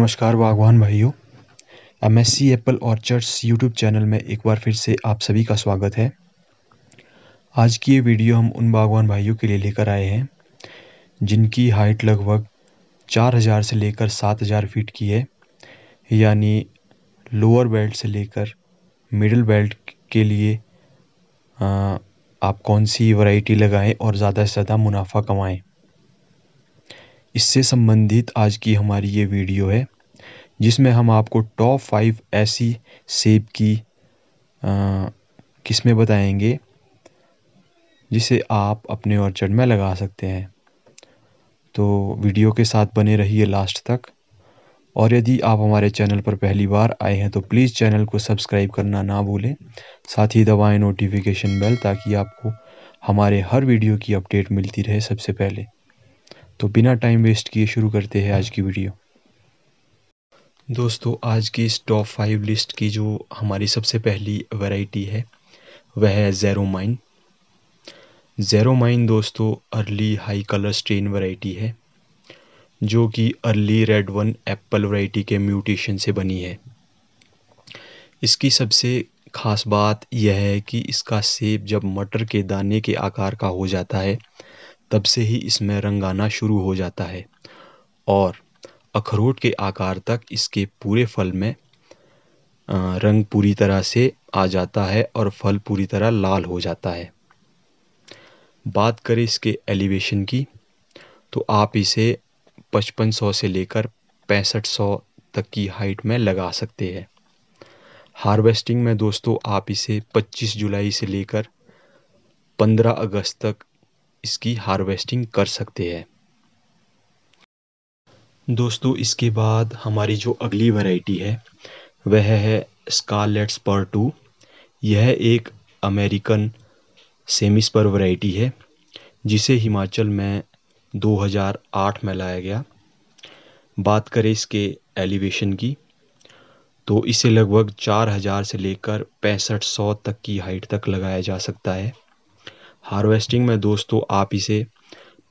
नमस्कार बागवान भाइयों M S C apple orchards YouTube channel में एक बार फिर से आप सभी का स्वागत है आज की ये वीडियो हम उन बागवान भाइयों के लिए लेकर आए हैं जिनकी हाइट लगभग 4000 से लेकर 7000 फीट की है यानी लोअर बेल्ट से लेकर मिडिल बेल्ट के लिए आ, आप कौन सी वैरायटी लगाएं और ज़्यादा से ज़्यादा मुनाफा कमाएँ इससे संबंधित आज की हमारी ये वीडियो है जिसमें हम आपको टॉप फाइव ऐसी सेब की किस्में बताएंगे जिसे आप अपने ऑर्चर्ड में लगा सकते हैं तो वीडियो के साथ बने रहिए लास्ट तक और यदि आप हमारे चैनल पर पहली बार आए हैं तो प्लीज़ चैनल को सब्सक्राइब करना ना भूलें साथ ही दबाएं नोटिफिकेशन बेल ताकि आपको हमारे हर वीडियो की अपडेट मिलती रहे सबसे पहले तो बिना टाइम वेस्ट किए शुरू करते हैं आज की वीडियो दोस्तों आज की इस टॉप फाइव लिस्ट की जो हमारी सबसे पहली वैरायटी है वह है जेरोमाइन जेरोमाइन दोस्तों early high colour strain variety है जो कि early red one apple variety के म्यूटेशन से बनी है इसकी सबसे खास बात यह है कि इसका सेब जब मटर के दाने के आकार का हो जाता है तब से ही इसमें रंग आना शुरू हो जाता है और अखरोट के आकार तक इसके पूरे फल में रंग पूरी तरह से आ जाता है और फल पूरी तरह लाल हो जाता है बात करें इसके एलिवेशन की तो आप इसे पचपन सौ से लेकर पैंसठ सौ तक की हाइट में लगा सकते हैं हार्वेस्टिंग में दोस्तों आप इसे 25 जुलाई से लेकर 15 अगस्त तक इसकी हार्वेस्टिंग कर सकते हैं दोस्तों इसके बाद हमारी जो अगली वैरायटी है वह है स्कारलेट पर टू यह एक अमेरिकन सेमिस्पर पर वैरायटी है जिसे हिमाचल में 2008 में लाया गया बात करें इसके एलिवेशन की तो इसे लगभग 4000 से लेकर पैंसठ सौ तक की हाइट तक लगाया जा सकता है हार्वेस्टिंग में दोस्तों आप इसे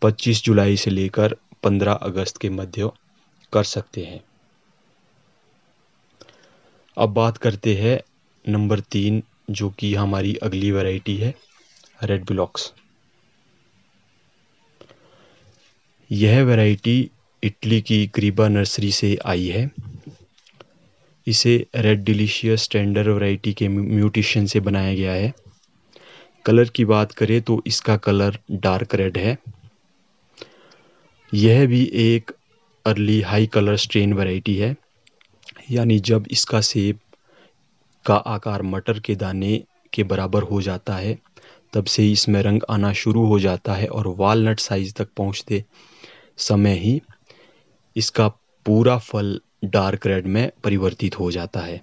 25 जुलाई से लेकर 15 अगस्त के मध्य कर सकते हैं अब बात करते हैं नंबर तीन जो कि हमारी अगली वैरायटी है रेड ब्लॉक्स यह वैरायटी इटली की ग्रीबा नर्सरी से आई है इसे रेड डिलीशियस स्टैंडर्ड वैरायटी के म्यूटेशन से बनाया गया है कलर की बात करें तो इसका कलर डार्क रेड है यह भी एक early high colour strain variety है यानी जब इसका सेब का आकार मटर के दाने के बराबर हो जाता है तब से ही इसमें रंग आना शुरू हो जाता है और वॉलट साइज तक पहुंचते समय ही इसका पूरा फल डार्क रेड में परिवर्तित हो जाता है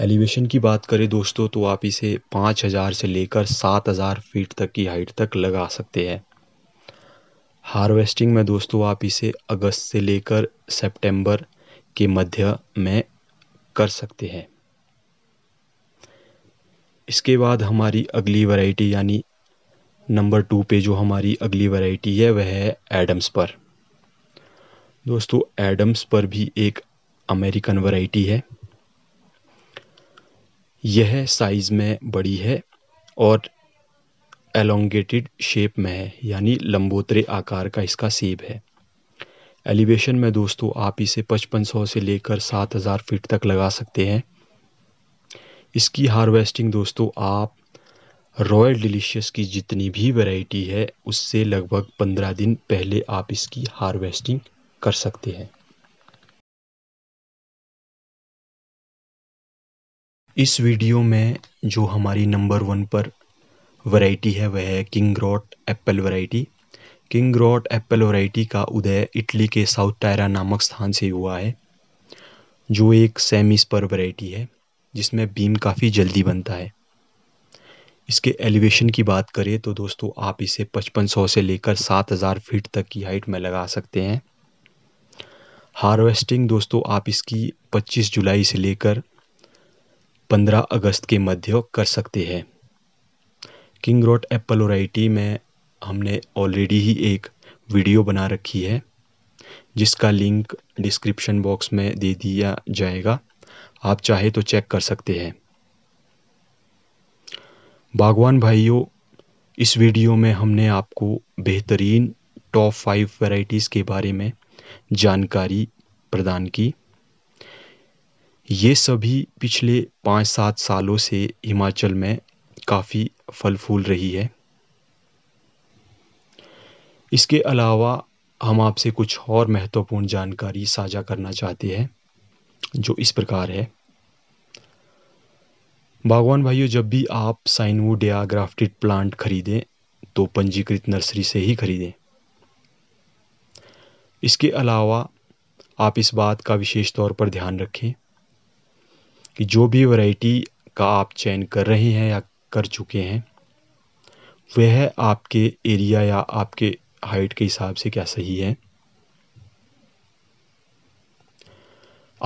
एलिवेशन की बात करें दोस्तों तो आप इसे 5000 से लेकर 7000 फीट तक की हाइट तक लगा सकते हैं हार्वेस्टिंग में दोस्तों आप इसे अगस्त से लेकर सितंबर के मध्य में कर सकते हैं इसके बाद हमारी अगली वैरायटी यानी नंबर टू पे जो हमारी अगली वैरायटी है वह है एडम्स पर दोस्तों एडम्स पर भी एक अमेरिकन वैरायटी है यह साइज में बड़ी है और एलोंगेटेड शेप में है यानी लंबोतरे आकार का इसका सेब है एलिवेशन में दोस्तों आप इसे 5500 से लेकर 7000 फीट तक लगा सकते हैं इसकी हार्वेस्टिंग दोस्तों आप रॉयल डिलीशियस की जितनी भी वैरायटी है उससे लगभग 15 दिन पहले आप इसकी हार्वेस्टिंग कर सकते हैं इस वीडियो में जो हमारी नंबर वन पर वैरायटी है वह है king rot apple variety king rot apple variety का उदय इटली के साउथ टायरा नामक स्थान से हुआ है जो एक सेमी स्पर वैरायटी है जिसमें बीम काफ़ी जल्दी बनता है इसके एलिवेशन की बात करें तो दोस्तों आप इसे 5500 से लेकर 7000 फीट तक की हाइट में लगा सकते हैं हार्वेस्टिंग दोस्तों आप इसकी 25 जुलाई से लेकर 15 अगस्त के मध्य कर सकते हैं किंग रोड एप्पल एप्पलोराइटी में हमने ऑलरेडी ही एक वीडियो बना रखी है जिसका लिंक डिस्क्रिप्शन बॉक्स में दे दिया जाएगा आप चाहे तो चेक कर सकते हैं बागवान भाइयों इस वीडियो में हमने आपको बेहतरीन टॉप फाइव वैरायटीज़ के बारे में जानकारी प्रदान की ये सभी पिछले पाँच सात सालों से हिमाचल में काफ़ी फल फूल रही है इसके अलावा हम आपसे कुछ और महत्वपूर्ण जानकारी साझा करना चाहते हैं जो इस प्रकार है बागवान भाइयों जब भी आप साइनवुड या ग्राफ्टेड प्लांट खरीदें तो पंजीकृत नर्सरी से ही खरीदें इसके अलावा आप इस बात का विशेष तौर पर ध्यान रखें कि जो भी वैरायटी का आप चयन कर रहे हैं या कर चुके हैं वह आपके एरिया या आपके हाइट के हिसाब से क्या सही है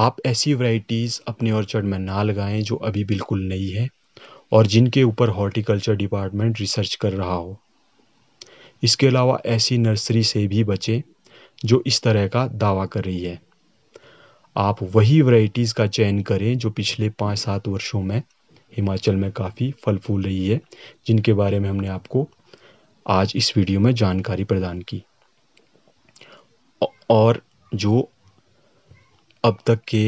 आप ऐसी वैरायटीज़ अपने ऑर्चर्ड में ना लगाएं जो अभी बिल्कुल नई है और जिनके ऊपर हॉर्टिकल्चर डिपार्टमेंट रिसर्च कर रहा हो इसके अलावा ऐसी नर्सरी से भी बचें जो इस तरह का दावा कर रही है आप वही वैरायटीज़ का चयन करें जो पिछले पाँच सात वर्षों में हिमाचल में काफ़ी फल फूल रही है जिनके बारे में हमने आपको आज इस वीडियो में जानकारी प्रदान की और जो अब तक के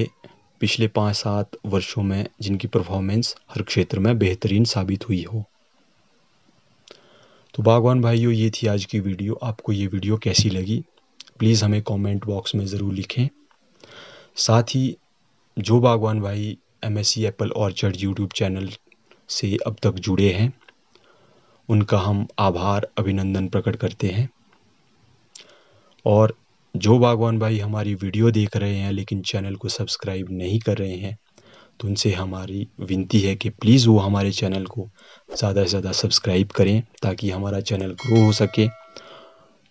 पिछले पाँच सात वर्षों में जिनकी परफॉर्मेंस हर क्षेत्र में बेहतरीन साबित हुई हो तो बागवान भाइयों ये थी आज की वीडियो आपको ये वीडियो कैसी लगी प्लीज़ हमें कमेंट बॉक्स में ज़रूर लिखें साथ ही जो बागवान भाई M S C apple orchard YouTube channel से अब तक जुड़े हैं उनका हम आभार अभिनंदन प्रकट करते हैं और जो बागवान भाई हमारी वीडियो देख रहे हैं लेकिन चैनल को सब्सक्राइब नहीं कर रहे हैं तो उनसे हमारी विनती है कि प्लीज़ वो हमारे चैनल को ज़्यादा से ज़्यादा सब्सक्राइब करें ताकि हमारा चैनल ग्रो हो सके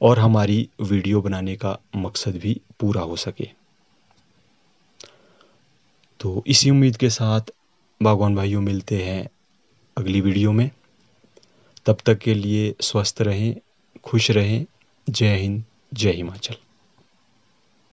और हमारी वीडियो बनाने का मकसद भी पूरा हो सके तो इसी उम्मीद के साथ बागवान भाइयों मिलते हैं अगली वीडियो में तब तक के लिए स्वस्थ रहें खुश रहें जय हिंद जय हिमाचल